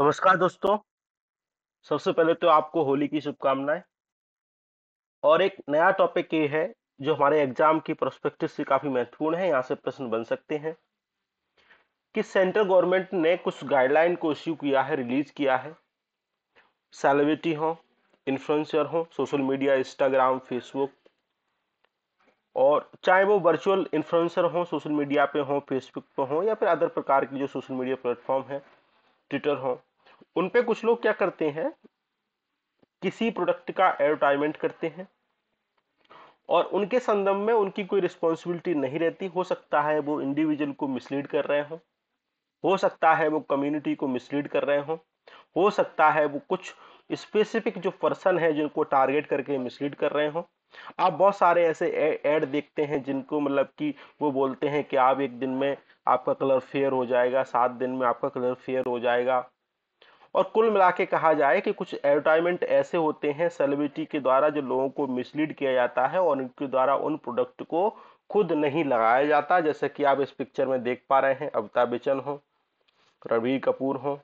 नमस्कार दोस्तों सबसे पहले तो आपको होली की शुभकामनाएं और एक नया टॉपिक ये है जो हमारे एग्जाम की प्रोस्पेक्टिव से काफी महत्वपूर्ण है यहाँ से प्रश्न बन सकते हैं कि सेंट्रल गवर्नमेंट ने कुछ गाइडलाइन को इश्यू किया है रिलीज किया है सेलिब्रिटी हो इन्फ्लुएंसर हो सोशल मीडिया इंस्टाग्राम फेसबुक और चाहे वो वर्चुअल इन्फ्लुएंसर हो सोशल मीडिया पे हो फेसबुक पे हो या फिर अदर प्रकार की जो सोशल मीडिया प्लेटफॉर्म है ट्विटर हो उन पे कुछ लोग क्या करते हैं किसी प्रोडक्ट का एडवर्टाइजमेंट करते हैं और उनके संदर्भ में उनकी कोई रिस्पॉन्सिबिलिटी नहीं रहती हो सकता है वो इंडिविजुअल को मिसलीड कर रहे हों हो सकता है वो कम्युनिटी को मिसलीड कर रहे हों हो सकता है वो कुछ स्पेसिफिक जो पर्सन है जिनको टारगेट करके मिसलीड कर रहे हों आप बहुत सारे ऐसे ऐड देखते हैं जिनको मतलब कि वो बोलते हैं कि आप एक दिन में आपका कलर फेयर हो जाएगा सात दिन में आपका कलर फेयर हो जाएगा और कुल मिला के कहा जाए कि कुछ एडवर्टाइजमेंट ऐसे होते हैं सेलिब्रिटी के द्वारा जो लोगों को मिसलीड किया जाता है और उनके द्वारा उन प्रोडक्ट को खुद नहीं लगाया जाता जैसे कि आप इस पिक्चर में देख पा रहे हैं अमिताभ बच्चन हो रणवीर कपूर हो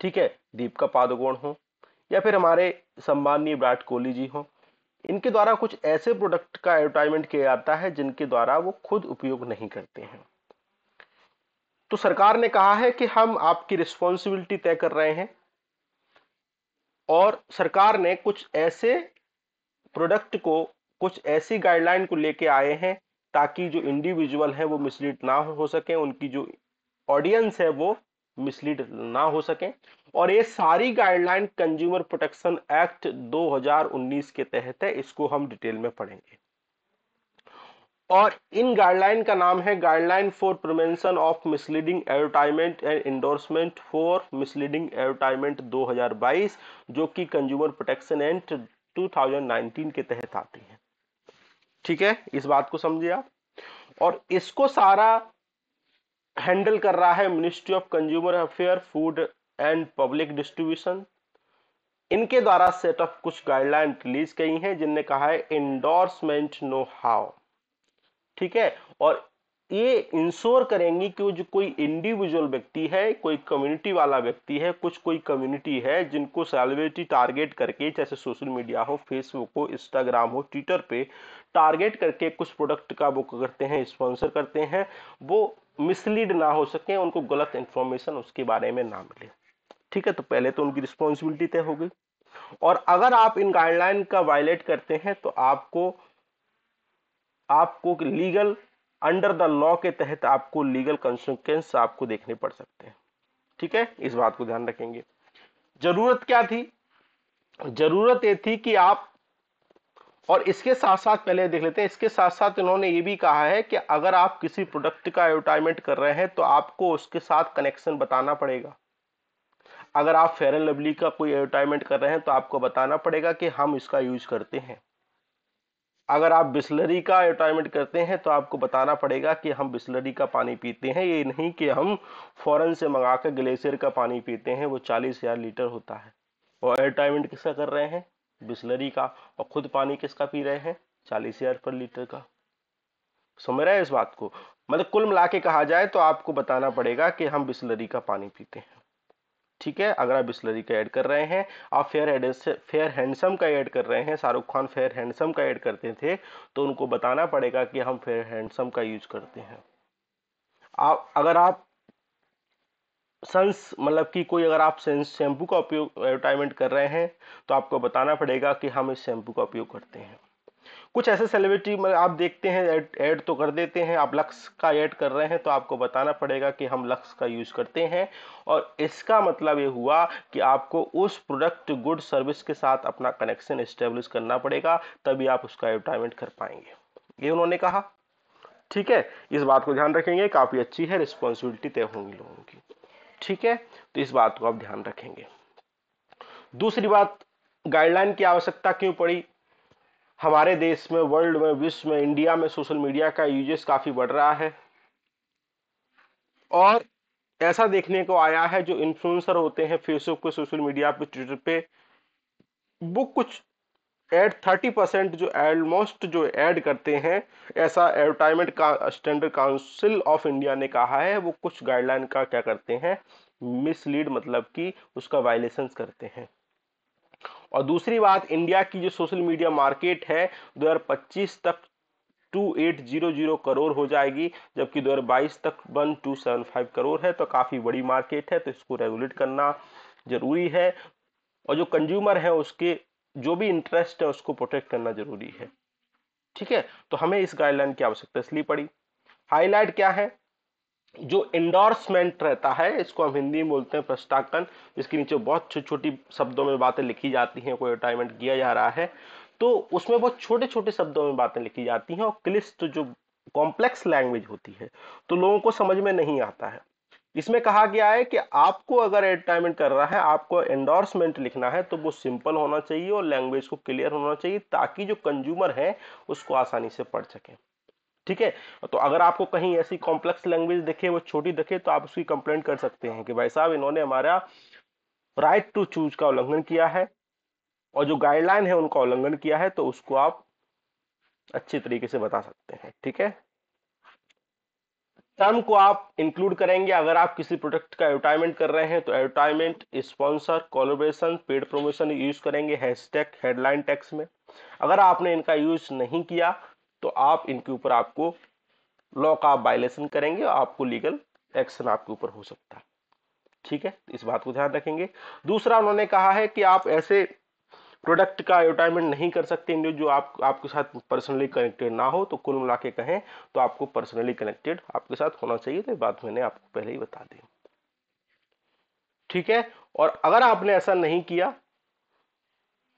ठीक है दीपिका पादुकोण हो या फिर हमारे सम्माननीय विराट कोहली जी हो इनके द्वारा कुछ ऐसे प्रोडक्ट का एडवर्टाइजमेंट किया जाता है जिनके द्वारा वो खुद उपयोग नहीं करते हैं तो सरकार ने कहा है कि हम आपकी रिस्पॉन्सिबिलिटी तय कर रहे हैं और सरकार ने कुछ ऐसे प्रोडक्ट को कुछ ऐसी गाइडलाइन को लेके आए हैं ताकि जो इंडिविजुअल है वो मिसलीड ना हो सके उनकी जो ऑडियंस है वो मिसलीड ना हो सके और ये सारी गाइडलाइन कंज्यूमर प्रोटेक्शन एक्ट 2019 के तहत है इसको हम डिटेल में पढ़ेंगे और इन गाइडलाइन का नाम है guideline for prevention of misleading advertisement and endorsement for misleading advertisement 2022 जो कि कंज्यूमर प्रोटेक्शन एक्ट 2019 के तहत आती है ठीक है इस बात को समझिए आप और इसको सारा हैंडल कर रहा है ministry of consumer affair food and public distribution इनके द्वारा सेटअप कुछ गाइडलाइन रिलीज की हैं जिनने कहा है इंडोर्समेंट नो हाउ ठीक है और ये इंश्योर करेंगी कि वो जो कोई इंडिविजुअल व्यक्ति है कोई कम्युनिटी वाला व्यक्ति है कुछ कोई कम्युनिटी है जिनको सेलिब्रिटी टारगेट करके जैसे सोशल मीडिया हो फेसबुक हो इंस्टाग्राम हो ट्विटर पे टारगेट करके कुछ प्रोडक्ट का वो करते हैं स्पॉन्सर करते हैं वो मिसलीड ना हो सके उनको गलत इंफॉर्मेशन उसके बारे में ना मिले ठीक है तो पहले तो उनकी रिस्पॉन्सिबिलिटी तय हो गई और अगर आप इन गाइडलाइन का वायलेट करते हैं तो आपको आपको लीगल अंडर द लॉ के तहत आपको लीगल कंसिक्वेंस आपको देखने पड़ सकते हैं ठीक है इस बात को ध्यान रखेंगे जरूरत क्या थी जरूरत ये थी कि आप और इसके साथ साथ पहले देख लेते हैं इसके साथ साथ इन्होंने ये भी कहा है कि अगर आप किसी प्रोडक्ट का एडवर्टाइजमेंट कर रहे हैं तो आपको उसके साथ कनेक्शन बताना पड़ेगा अगर आप फेयर एंड लवली का कोई एडवर्टाइजमेंट कर रहे हैं तो आपको बताना पड़ेगा कि हम इसका यूज करते हैं अगर आप बिस्लरी का एडवर्टाइजमेंट करते हैं तो आपको बताना पड़ेगा कि हम बिस्लरी का पानी पीते हैं ये नहीं कि हम फ़ौरन से मंगा कर ग्लेशियर का पानी पीते हैं वो चालीस हज़ार लीटर होता है और एडवर्टाइजमेंट किसका कर रहे हैं बिस्लरी का और ख़ुद पानी किसका पी रहे हैं चालीस हज़ार पर लीटर का समझ रहे हैं इस बात को मतलब कुल मिला के कहा जाए तो आपको बताना पड़ेगा कि हम बिस्लरी का पानी पीते हैं ठीक है अगर आप बिस्लरी का ऐड कर रहे हैं आप फेयर एड फेयर हैंडसम का ऐड कर रहे हैं शाहरुख खान फेयर हैंडसम का ऐड करते थे तो उनको बताना पड़ेगा कि हम फेयर हैंडसम का यूज करते हैं आप अगर आप सन्स मतलब कि कोई अगर आप शैम्पू का उपयोग एडवर्टाइजमेंट कर रहे हैं तो आपको बताना पड़ेगा कि हम इस शैम्पू का उपयोग करते हैं कुछ ऐसे सेलिब्रिटी आप देखते हैं ऐड ऐड तो कर देते हैं आप लक्स का ऐड कर रहे हैं तो आपको बताना पड़ेगा कि हम लक्स का यूज़ करते हैं और इसका मतलब ये हुआ कि आपको उस प्रोडक्ट गुड सर्विस के साथ अपना कनेक्शन इस्टेब्लिश करना पड़ेगा तभी आप उसका एडवर्टाइजमेंट कर पाएंगे ये उन्होंने कहा ठीक है इस बात को ध्यान रखेंगे काफ़ी अच्छी है रिस्पॉन्सिबिलिटी तय होंगी लोगों की ठीक है तो इस बात को आप ध्यान रखेंगे दूसरी बात गाइडलाइन की आवश्यकता क्यों पड़ी हमारे देश में वर्ल्ड में विश्व में इंडिया में सोशल मीडिया का यूजेस काफ़ी बढ़ रहा है और ऐसा देखने को आया है जो इन्फ्लुएंसर होते हैं फेसबुक पे सोशल मीडिया पे ट्विटर पे वो कुछ एड थर्टी परसेंट जो एलमोस्ट जो ऐड करते हैं ऐसा एडवर्टाइजमेंट का स्टैंडर्ड काउंसिल ऑफ इंडिया ने कहा है वो कुछ गाइडलाइन का क्या करते हैं मिसलीड मतलब कि उसका वायलेशन करते हैं और दूसरी बात इंडिया की जो सोशल मीडिया मार्केट है 2025 तक 2800 करोड़ हो जाएगी जबकि 2022 तक फाइव करोड़ है तो काफ़ी बड़ी मार्केट है तो इसको रेगुलेट करना ज़रूरी है और जो कंज्यूमर है उसके जो भी इंटरेस्ट है उसको प्रोटेक्ट करना ज़रूरी है ठीक है तो हमें इस गाइडलाइन की आवश्यकता इसलिए पड़ी हाईलाइट क्या है जो इंडोर्समेंट रहता है इसको हम हिंदी में बोलते हैं प्रस्ताकन इसके नीचे बहुत छोटी छोटी शब्दों में बातें लिखी जाती हैं कोई रिटायरमेंट किया जा रहा है तो उसमें बहुत छोटे छोटे शब्दों में बातें लिखी जाती हैं और क्लिस्ट जो कॉम्प्लेक्स लैंग्वेज होती है तो लोगों को समझ में नहीं आता है इसमें कहा गया है कि आपको अगर एडवर्टाइजमेंट कर रहा है आपको एंडोर्समेंट लिखना है तो वो सिंपल होना चाहिए और लैंग्वेज को क्लियर होना चाहिए ताकि जो कंज्यूमर हैं उसको आसानी से पढ़ सकें ठीक है तो अगर आपको कहीं ऐसी कॉम्प्लेक्स लैंग्वेज दिखे वो छोटी दिखे तो आप उसकी कंप्लेंट कर सकते हैं कि भाई साहब इन्होंने हमारा राइट टू चूज का उल्लंघन किया है और जो गाइडलाइन है उनका उल्लंघन किया है तो उसको आप अच्छे तरीके से बता सकते हैं ठीक है टर्म को आप इंक्लूड करेंगे अगर आप किसी प्रोडक्ट का एडवर्टाइजमेंट कर रहे हैं तो advertisement sponsor collaboration paid promotion use करेंगे हैशटैग हेडलाइन टैक्स में अगर आपने इनका यूज नहीं किया तो आप इनके ऊपर आपको लॉ का वायलेशन करेंगे आपको लीगल एक्शन आपके ऊपर हो सकता है ठीक है तो इस बात को ध्यान रखेंगे दूसरा उन्होंने कहा है कि आप ऐसे प्रोडक्ट का एडवर्टाइजमेंट नहीं कर सकते जो आप आपके साथ पर्सनली कनेक्टेड ना हो तो कुल मिला के कहें तो आपको पर्सनली कनेक्टेड आपके साथ होना चाहिए तो बात मैंने आपको पहले ही बता दी ठीक है और अगर आपने ऐसा नहीं किया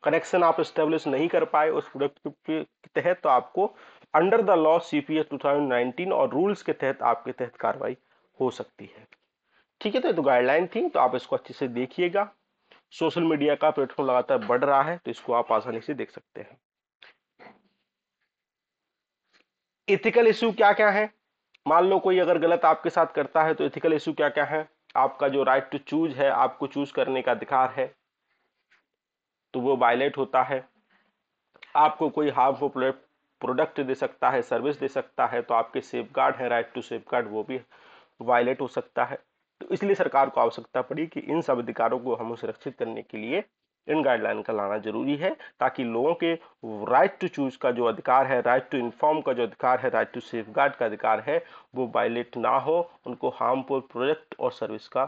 कनेक्शन आप स्टेब्लिश नहीं कर पाए उस प्रोडक्ट के तहत तो आपको under the law C P S two thousand nineteen और रूल्स के तहत आपके तहत कार्रवाई हो सकती है ठीक है तो ये तो गाइडलाइन थी तो आप इसको अच्छे से देखिएगा सोशल मीडिया का प्लेटफॉर्म लगातार बढ़ रहा है तो इसको आप आसानी से देख सकते हैं इथिकल इशू क्या क्या है मान लो कोई अगर गलत आपके साथ करता है तो इथिकल इशू क्या क्या है आपका जो राइट टू चूज है आपको चूज करने का अधिकार है तो वो वायलेट होता है आपको कोई हार्मफुल प्रोडक्ट दे सकता है सर्विस दे सकता है तो आपके सेफ गार्ड है राइट टू सेफ गार्ड वो भी वायलेट हो सकता है तो इसलिए सरकार को आवश्यकता पड़ी कि इन सब अधिकारों को हमें सुरक्षित करने के लिए इन गाइडलाइन का लाना जरूरी है ताकि लोगों के राइट टू चूज का जो अधिकार है राइट टू इन्फॉर्म का जो अधिकार है राइट टू सेफ गार्ड का अधिकार है वो वायलेट ना हो उनको हार्मफुल प्रोडक्ट और सर्विस का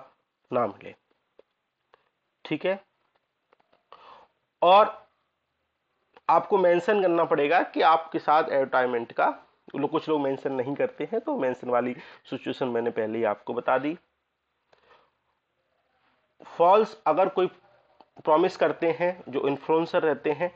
ना मिले ठीक है और आपको मेंशन करना पड़ेगा कि आपके साथ एडवर्टाइजमेंट का कुछ लोग मेंशन नहीं करते हैं तो मेंशन वाली सिचुएशन मैंने पहले ही आपको बता दी फॉल्स अगर कोई प्रॉमिस करते हैं जो इन्फ्लुएंसर रहते हैं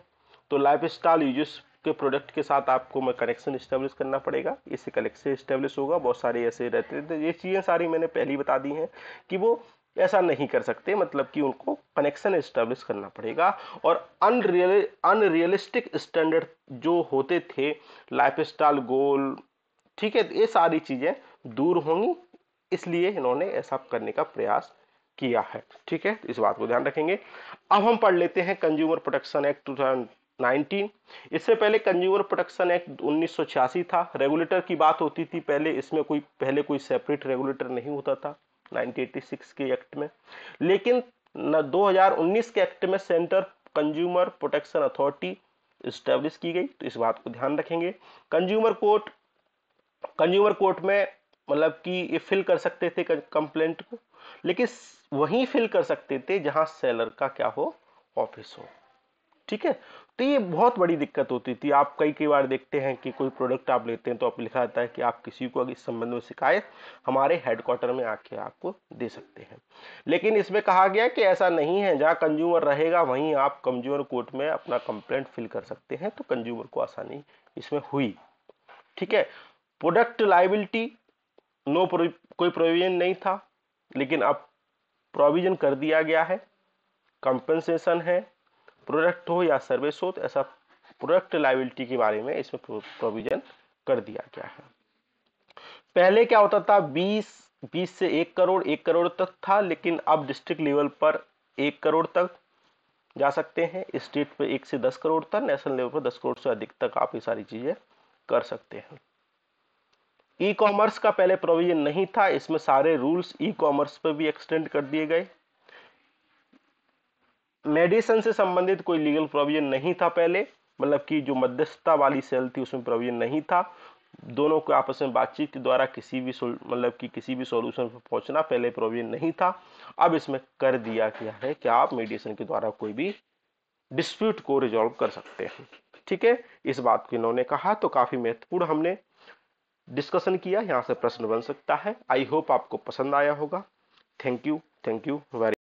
तो लाइफ स्टाइल यूजर्स के प्रोडक्ट के साथ आपको मैं कनेक्शन इस्टेब्लिश करना पड़ेगा इससे कनेक्शन इस्टेब्लिश होगा बहुत सारे ऐसे रहते हैं तो ये चीज़ें सारी मैंने पहले ही बता दी हैं कि वो ऐसा नहीं कर सकते मतलब कि उनको कनेक्शन इस्टेब्लिश करना पड़ेगा और अनरियल अनरियलिस्टिक स्टैंडर्ड जो होते थे लाइफ स्टाइल गोल ठीक है ये सारी चीज़ें दूर होंगी इसलिए इन्होंने ऐसा करने का प्रयास किया है ठीक है इस बात को ध्यान रखेंगे अब हम पढ़ लेते हैं कंज्यूमर प्रोटेक्शन एक्ट टू 19 इससे पहले कंज्यूमर प्रोटेक्शन एक्ट उन्नीस था रेगुलेटर की बात होती थी पहले इसमें कोई पहले कोई सेपरेट रेगुलेटर नहीं होता था 1986 के एक्ट में लेकिन न 2019 के एक्ट में centre consumer protection authority establish की गई तो इस बात को ध्यान रखेंगे कंज्यूमर कोर्ट कंज्यूमर कोर्ट में मतलब कि ये फिल कर सकते थे कंप्लेंट को लेकिन वहीं फिल कर सकते थे जहां सेलर का क्या हो ऑफिस हो ठीक है तो ये बहुत बड़ी दिक्कत होती थी आप कई कई बार देखते हैं कि कोई प्रोडक्ट आप लेते हैं तो आप लिखा जाता है कि आप किसी को अगर इस संबंध में शिकायत हमारे हेडक्वार्टर में आके आपको दे सकते हैं लेकिन इसमें कहा गया कि ऐसा नहीं है जहाँ कंज्यूमर रहेगा वहीं आप कंज्यूमर कोर्ट में अपना कंप्लेंट फिल कर सकते हैं तो कंज्यूमर को आसानी इसमें हुई ठीक है प्रोडक्ट लाइबिलिटी नो कोई प्रोविजन नहीं था लेकिन अब प्रोविजन कर दिया गया है कंपनसेशन है प्रोडक्ट हो या सर्विस हो तो ऐसा प्रोडक्ट लाइबिलिटी के बारे में इसमें प्रोविजन कर दिया गया है पहले क्या होता था 20 20 से एक करोड़ एक करोड़ तक था लेकिन अब डिस्ट्रिक्ट लेवल पर एक करोड़ तक जा सकते हैं स्टेट पर एक से दस करोड़ तक नेशनल लेवल पर दस करोड़ से अधिक तक आप ये सारी चीज़ें कर सकते हैं ई e कॉमर्स का पहले प्रोविजन नहीं था इसमें सारे रूल्स ई e कॉमर्स पर भी एक्सटेंड कर दिए गए मेडिसन से संबंधित कोई लीगल प्रोविजन नहीं था पहले मतलब कि जो मध्यस्थता वाली सेल थी उसमें प्रोविजन नहीं था दोनों को आपस में बातचीत के द्वारा किसी भी मतलब कि किसी भी सॉल्यूशन पर पहुंचना पहले प्रोविजन नहीं था अब इसमें कर दिया गया है कि आप मेडिएशन के द्वारा कोई भी डिस्प्यूट को रिजॉल्व कर सकते हैं ठीक है इस बात को इन्होंने कहा तो काफ़ी महत्वपूर्ण हमने डिस्कशन किया यहाँ से प्रश्न बन सकता है आई होप आपको पसंद आया होगा thank you thank you very